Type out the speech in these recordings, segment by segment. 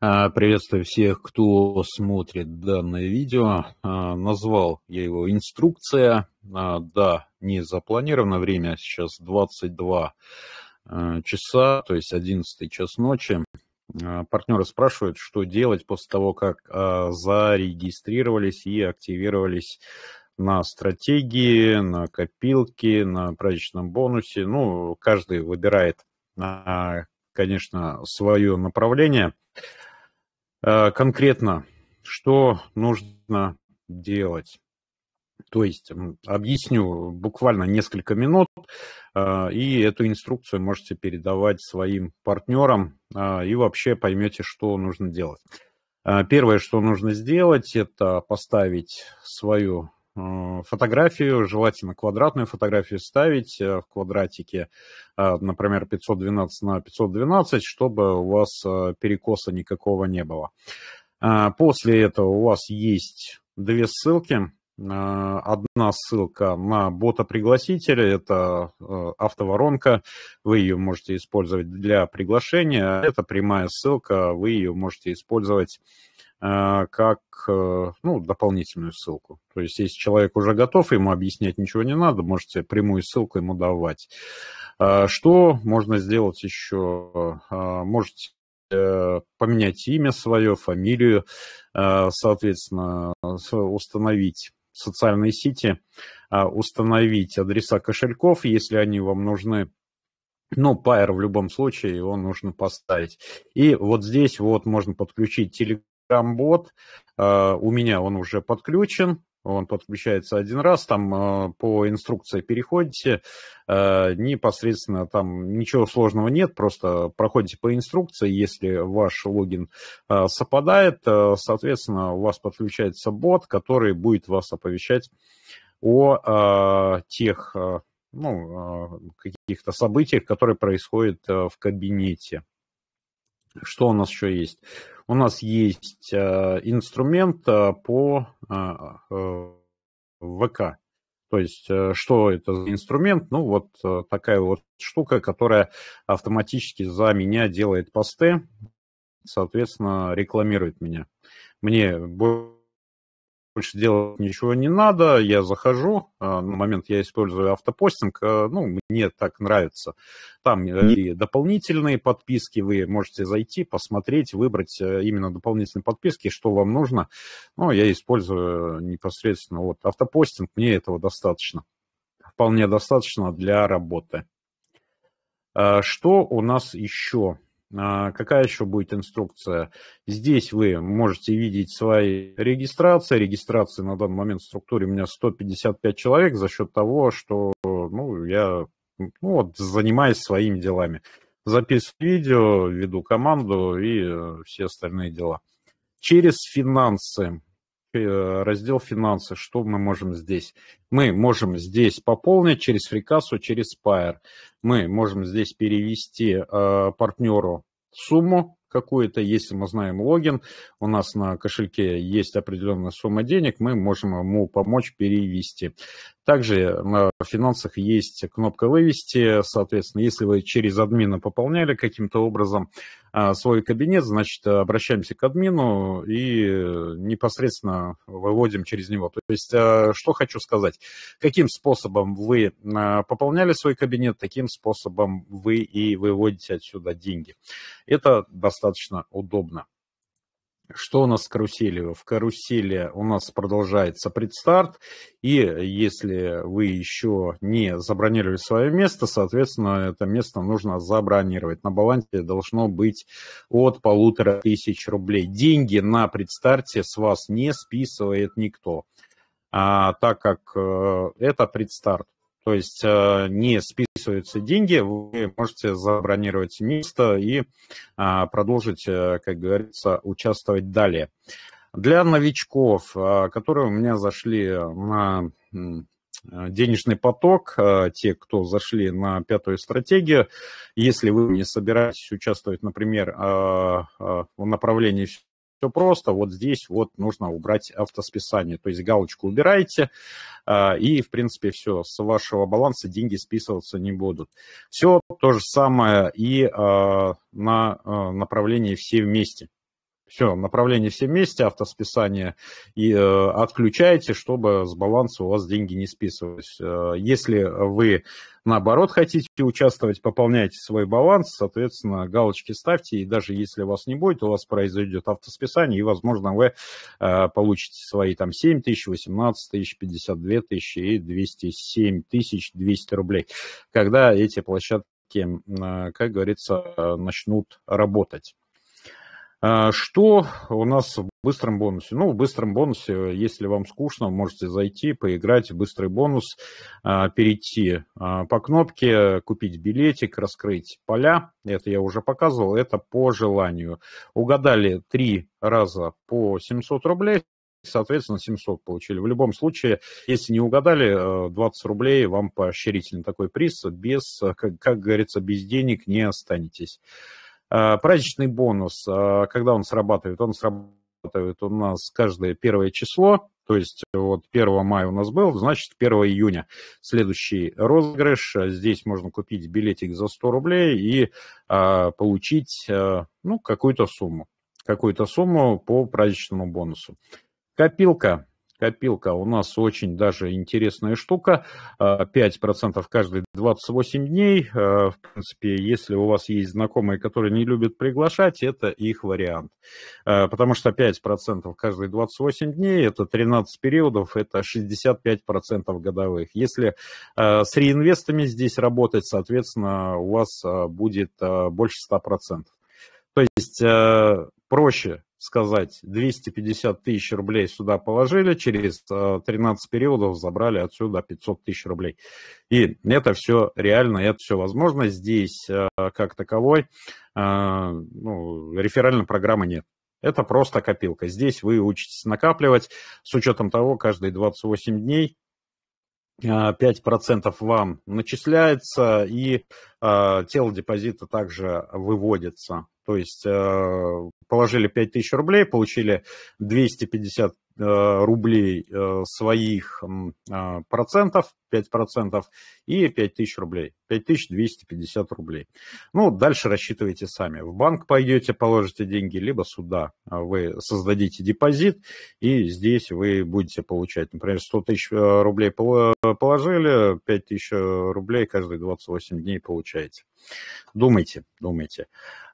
А, приветствую всех, кто смотрит данное видео. А, назвал я его «Инструкция». А, да, не запланировано время, сейчас 22 часа, то есть 11 час ночи. Партнеры спрашивают, что делать после того, как зарегистрировались и активировались на стратегии, на копилке, на праздничном бонусе. Ну, каждый выбирает, конечно, свое направление. Э, конкретно, что нужно делать. То есть объясню буквально несколько минут, э, и эту инструкцию можете передавать своим партнерам, э, и вообще поймете, что нужно делать. Первое, что нужно сделать, это поставить свою Э, фотографию, желательно квадратную фотографию ставить э, в квадратике, э, например, 512 на 512, чтобы у вас перекоса никакого не было. После этого у вас есть две ссылки. Одна ссылка на бота-пригласителя, это автоворонка, вы ее можете использовать для приглашения. Это прямая ссылка, вы ее можете использовать а, как э, ну, дополнительную ссылку. То есть, если человек уже готов, ему объяснять ничего не надо, можете прямую ссылку ему давать. А, что можно сделать еще? А, можете э, поменять имя свое, фамилию, соответственно, установить социальные сети, установить адреса кошельков, если они вам нужны, ну, Пайер в любом случае, его нужно поставить. И вот здесь вот можно подключить Telegram, Камбот. А, у меня он уже подключен. Он подключается один раз, там а, по инструкции переходите, а, непосредственно там ничего сложного нет, просто проходите по инструкции, если ваш логин совпадает, соответственно, у вас подключается бот, который будет вас оповещать о тех ну, каких-то событиях, которые происходят в кабинете. Что у нас еще есть? у нас есть э, инструмент э, по э, ВК. То есть, что это за инструмент? Ну, вот такая вот штука, которая автоматически за меня делает посты, соответственно, рекламирует меня. Мне больше больше делать ничего не надо, я захожу, а, на момент я использую автопостинг, а, ну, мне так нравится. Там э, и дополнительные подписки, вы можете зайти, посмотреть, выбрать э, именно дополнительные подписки, что вам нужно. Но я использую э, непосредственно вот автопостинг, мне этого достаточно. Вполне достаточно для работы. А, что у нас еще? А, какая еще будет инструкция? Здесь вы можете видеть свои регистрации. Регистрации на данный момент в структуре у меня 155 человек за счет того, что ну, я ну, вот, занимаюсь своими делами. Записываю видео, веду команду и э, все остальные дела. Через финансы Э, раздел «Финансы». Что мы можем здесь? Мы можем здесь пополнить через фрикассу, через Spire. Мы можем здесь перевести э, партнеру сумму какую-то, если мы знаем логин, у нас на кошельке есть определенная сумма денег, мы можем ему помочь перевести. Также на э, финансах есть кнопка «Вывести». Соответственно, если вы через админа пополняли каким-то образом э, свой кабинет, значит, обращаемся к админу и непосредственно выводим через него. То есть, э, что хочу сказать. Каким способом вы пополняли свой кабинет, таким способом вы и выводите отсюда деньги. Это достаточно удобно. Что у нас в карусели? В карусели у нас продолжается предстарт, и если вы еще не забронировали свое место, соответственно, это место нужно забронировать. На балансе должно быть от полутора тысяч рублей. Деньги на предстарте с вас не списывает никто, а, так как э, это предстарт, то есть э, не списывает списываются деньги, вы можете забронировать место и а, продолжить, э, как говорится, участвовать далее. Для новичков, а, которые у меня зашли на э, денежный поток, а, те, кто зашли на пятую стратегию, если вы не собираетесь участвовать, например, в направлении все просто, вот здесь вот нужно убрать автосписание, то есть галочку убираете, а, и, в принципе, все, с вашего баланса деньги списываться не будут. Все то же самое и а, на а, направлении «Все вместе». Все, направление все вместе, автосписание, и э, отключаете, чтобы с баланса у вас деньги не списывались. Э, если вы, наоборот, хотите участвовать, пополняйте свой баланс, соответственно, галочки ставьте, и даже если вас не будет, у вас произойдет автосписание, и, возможно, вы э, получите свои там 7 тысяч, 18 тысяч, 52 тысячи и 207 тысяч 200 рублей, когда эти площадки, э, как говорится, э, начнут работать. А, что у нас в быстром бонусе? Ну, в быстром бонусе, э, если вам скучно, можете зайти, поиграть быстрый бонус, а, перейти а, по кнопке, купить билетик, раскрыть поля. Это я уже показывал, это по желанию. Угадали три раза по 700 рублей, соответственно, 700 получили. В любом случае, если не угадали, 20 э, рублей вам поощрительный такой приз. Без, э, как, как говорится, без денег не останетесь. А, праздничный бонус, а, когда он срабатывает? Он срабатывает у нас каждое первое число, то есть вот 1 мая у нас был, значит 1 июня следующий розыгрыш. Здесь можно купить билетик за 100 рублей и а, получить ну, какую-то сумму. Какую-то сумму по праздничному бонусу. Копилка копилка а у нас очень даже интересная штука. 5% а, каждые 28 дней. А, в принципе, если у вас есть знакомые, которые не любят приглашать, это их вариант. Потому что 5% каждые 28 дней, это 13 периодов, это 65% годовых. Если с реинвестами здесь работать, соответственно, у вас будет больше 100%. То есть проще сказать, 250 тысяч рублей сюда положили, через 13 э, периодов забрали отсюда 500 тысяч рублей. И это все реально, это все возможно. Здесь э, как таковой э, ну, реферальной программы нет. Это просто копилка. Здесь вы учитесь накапливать с учетом того, каждые 28 дней 5% вам начисляется, и э, тело депозита также выводится то есть э, положили 5000 рублей, получили 250 э, рублей э, своих процентов, 5 процентов и 5000 рублей. 5250 рублей. Ну, дальше рассчитывайте сами. В банк пойдете, положите деньги, либо сюда а, вы создадите депозит, и здесь вы будете получать, например, 100 тысяч э, рублей э, положили, 5000 э, рублей каждые 28 дней получаете. Думайте, думайте.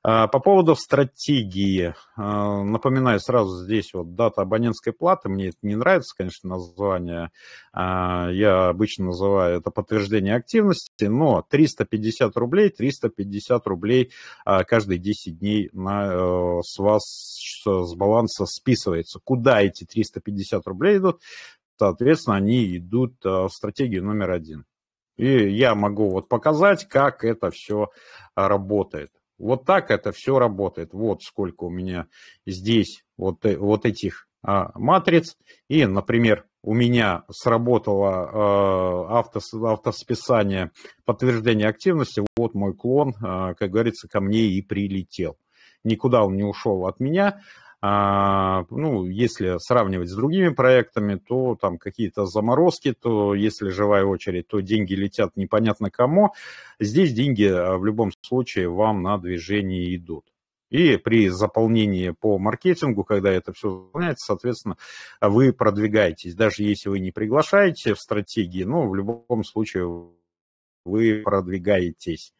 А, по поводу стратегии, а, напоминаю сразу здесь вот дата абонентской платы, мне это не нравится, конечно, название, я обычно называю это подтверждение активности, но 350 рублей, 350 рублей а, каждые 10 дней на, э, с вас с баланса списывается. Куда эти 350 рублей идут? Соответственно, они идут э, в стратегию номер один. И я могу вот показать, как это все работает. Вот так это все работает. Вот сколько у меня здесь вот, э, вот этих а, матриц. И, например, у меня сработало э, авто, автосписание подтверждение активности, вот мой клон, э, как говорится, ко мне и прилетел. Никуда он не ушел от меня. А, ну, если сравнивать с другими проектами, то там какие-то заморозки, то если живая очередь, то деньги летят непонятно кому. Здесь деньги э, в любом случае вам на движение идут. И при заполнении по маркетингу, когда это все заполняется, соответственно, вы продвигаетесь. Даже если вы не приглашаете в стратегии, но ну, в любом случае вы продвигаетесь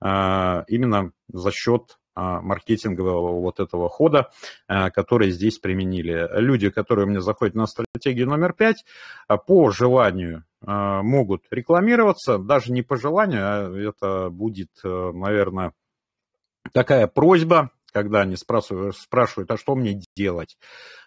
а, именно за счет а, маркетингового вот этого хода, а, который здесь применили. Люди, которые у меня заходят на стратегию номер пять, а, по желанию могут рекламироваться, даже не по желанию, а это будет, э, наверное, такая просьба, когда они спрашивают, а что мне делать?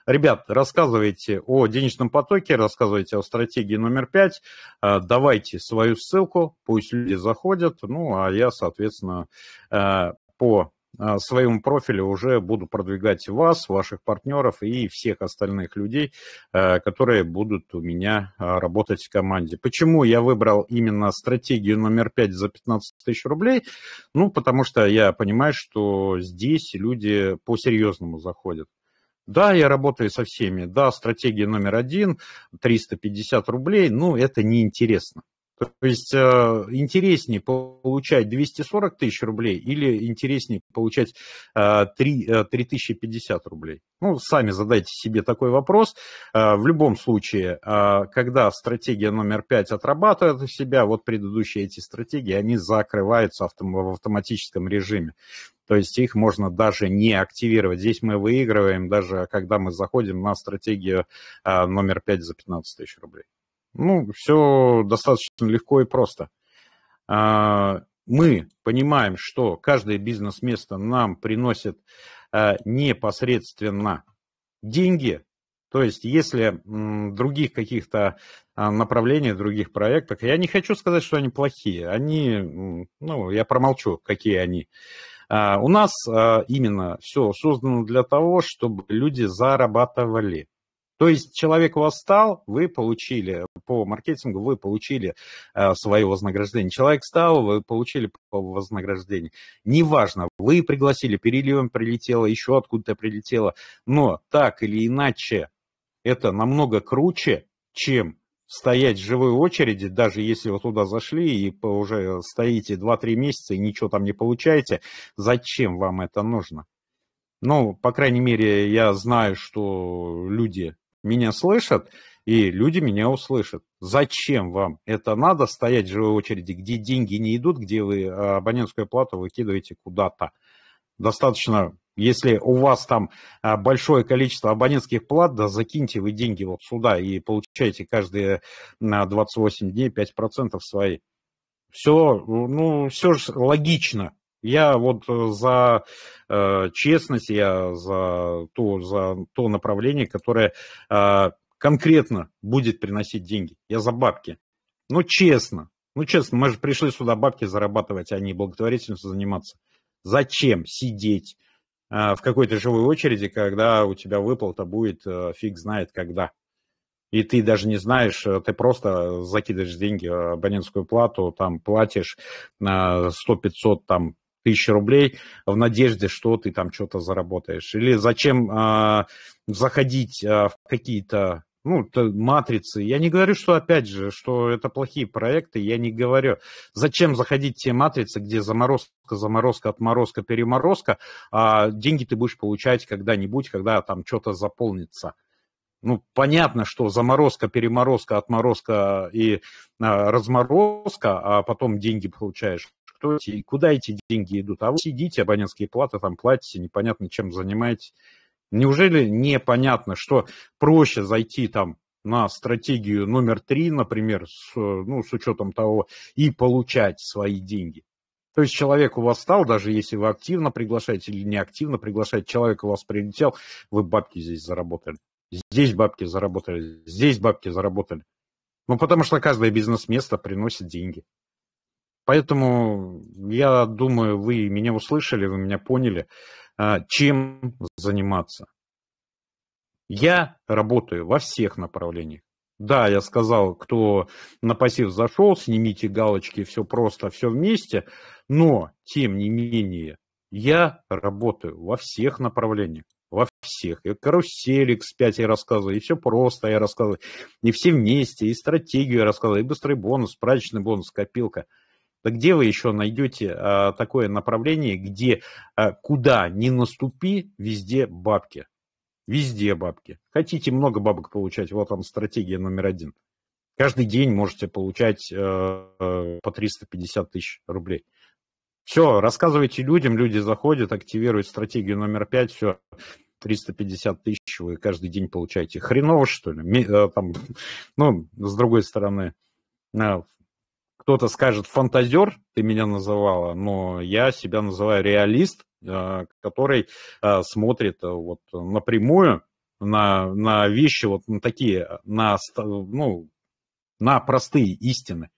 Ребят, рассказывайте о денежном потоке, рассказывайте о стратегии номер пять, э, давайте свою ссылку, пусть люди заходят, ну, а я, соответственно, э, по а, своему профилю уже буду продвигать вас, ваших партнеров и всех остальных людей, э, которые будут у меня а, работать в команде. Почему я выбрал именно стратегию номер 5 за 15 тысяч рублей? Ну, потому что я понимаю, что здесь люди по-серьезному заходят. Да, я работаю со всеми. Да, стратегия номер один, 350 рублей, Ну, это неинтересно. То есть э, интереснее получать 240 тысяч рублей или интереснее получать 3, э, 3050 э, рублей? Ну, сами задайте себе такой вопрос. В любом случае, когда стратегия номер 5 отрабатывает у себя, вот предыдущие эти стратегии, они закрываются в автоматическом режиме. То есть их можно даже не активировать. Здесь мы выигрываем даже, когда мы заходим на стратегию номер 5 за 15 тысяч рублей. Ну, все достаточно легко и просто. А, мы понимаем, что каждое бизнес-место нам приносит а, непосредственно деньги. То есть, если других каких-то а, направлений, других проектах, я не хочу сказать, что они плохие, они, ну, я промолчу, какие они. У нас именно все создано для того, чтобы люди зарабатывали. То есть человек восстал, вы получили по маркетингу, вы получили э, свое вознаграждение. Человек стал, вы получили вознаграждение. Неважно, вы пригласили, переливом прилетело, еще откуда-то прилетело. Но так или иначе, это намного круче, чем стоять в живой очереди, даже если вы туда зашли и уже стоите 2-3 месяца и ничего там не получаете, зачем вам это нужно? Ну, по крайней мере, я знаю, что люди меня слышат, и люди меня услышат. Зачем вам это надо, стоять в живой очереди, где деньги не идут, где вы а, абонентскую плату выкидываете куда-то? Достаточно, если у вас там а, большое количество абонентских плат, да закиньте вы деньги вот сюда и получаете каждые 28 дней 5% свои. Все, ну, все же логично. Я вот э, за э, честность, я за то, за то направление, которое э, конкретно будет приносить деньги. Я за бабки. Ну, честно. Ну, честно, мы же пришли сюда бабки зарабатывать, а не благотворительностью заниматься. Зачем сидеть э, в какой-то живой очереди, когда у тебя выплата будет э, фиг знает когда? и ты даже не знаешь, э, ты просто закидываешь деньги, э, абонентскую плату, там платишь на 100-500 там тысяч рублей в надежде, что ты там что-то заработаешь. Или зачем э, заходить э, в какие-то ну, матрицы. Я не говорю, что, опять же, что это плохие проекты, я не говорю. Зачем заходить в те матрицы, где заморозка, заморозка, отморозка, переморозка, а деньги ты будешь получать когда-нибудь, когда там что-то заполнится. Ну, понятно, что заморозка, переморозка, отморозка и а, разморозка, а потом деньги получаешь кто эти, и куда эти деньги идут. А вы сидите, абонентские платы там платите, непонятно чем занимаетесь. Неужели непонятно, что проще зайти там на стратегию номер три, например, с, ну, с учетом того, и получать свои деньги? То есть человек у вас стал, даже если вы активно приглашаете или неактивно приглашаете, человек у вас прилетел, вы бабки здесь заработали. Здесь бабки заработали, здесь бабки заработали. Ну, потому что каждое бизнес-место приносит деньги. Поэтому я думаю, вы меня услышали, вы меня поняли, а, чем заниматься. Я работаю во всех направлениях. Да, я сказал, кто на пассив зашел, снимите галочки, все просто, все вместе, но, тем не менее, я работаю во всех направлениях, во всех. И карусель X5 я рассказываю, и все просто я рассказываю, и все вместе, и стратегию я рассказываю, и быстрый бонус, прачечный бонус, копилка – да где вы еще найдете а, такое направление, где а, куда не наступи, везде бабки? Везде бабки. Хотите много бабок получать, вот вам стратегия номер один. Каждый день можете получать э, по 350 тысяч рублей. Все, рассказывайте людям, люди заходят, активируют стратегию номер 5, все, 350 тысяч вы каждый день получаете. Хреново, что ли? А, там, ну, с другой стороны, кто-то скажет фантазер, ты меня называла, но я себя называю реалист, э, который э, смотрит э, вот напрямую на, на вещи вот на такие, на, ну, на простые истины.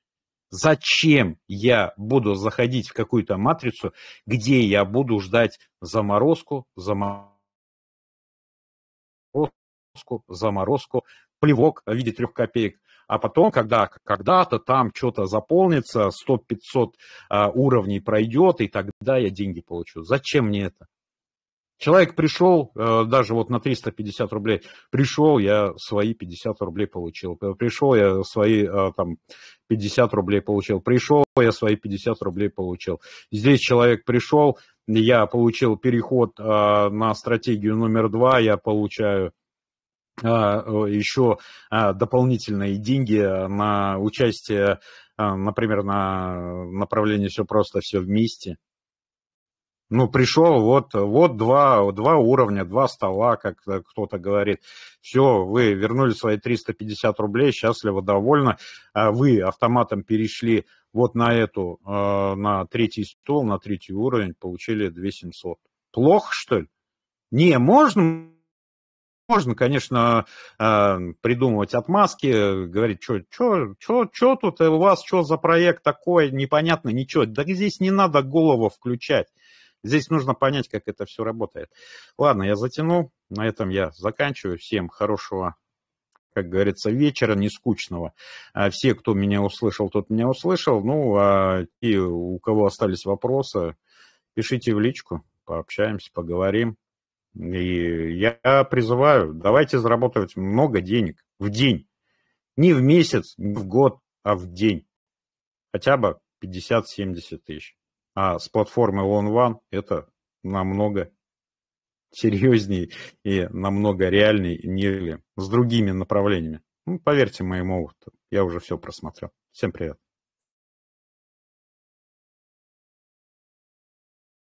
Зачем я буду заходить в какую-то матрицу, где я буду ждать заморозку, заморозку, заморозку, плевок в виде трех копеек, а потом, когда когда-то там что-то заполнится, 100-500 а, уровней пройдет, и тогда я деньги получу. Зачем мне это? Человек пришел, э, даже вот на 350 рублей, пришел, я свои 50 рублей получил. Пришел, я свои э, там, 50 рублей получил. Пришел, я свои 50 рублей получил. Здесь человек пришел, я получил переход а, на стратегию номер два, я получаю а, еще а, дополнительные деньги а, на участие, например, на направление «Все просто, все вместе». Ну, пришел, вот, вот два, два уровня, два стола, как э, кто-то говорит. Все, вы вернули свои 350 рублей, счастливо, довольно, А вы автоматом перешли вот на эту, на третий стол, на третий уровень, получили 2700. Плохо, что ли? Не, можно можно, конечно, а, придумывать отмазки, говорить, что что, что, что тут у вас, что за проект такой, непонятно, ничего. Да здесь не надо голову включать. Здесь нужно понять, как это все работает. Ладно, я затянул. На этом я заканчиваю. Всем хорошего, как говорится, вечера, не скучного. А все, кто меня услышал, тот меня услышал. Ну, а те, у кого остались вопросы, пишите в личку, пообщаемся, поговорим. И я призываю, давайте зарабатывать много денег в день. Не в месяц, не в год, а в день. Хотя бы 50-70 тысяч. А с платформы One One это намного серьезнее и намного реальнее, нежели с другими направлениями. Ну, поверьте моему опыту, я уже все просмотрел. Всем привет.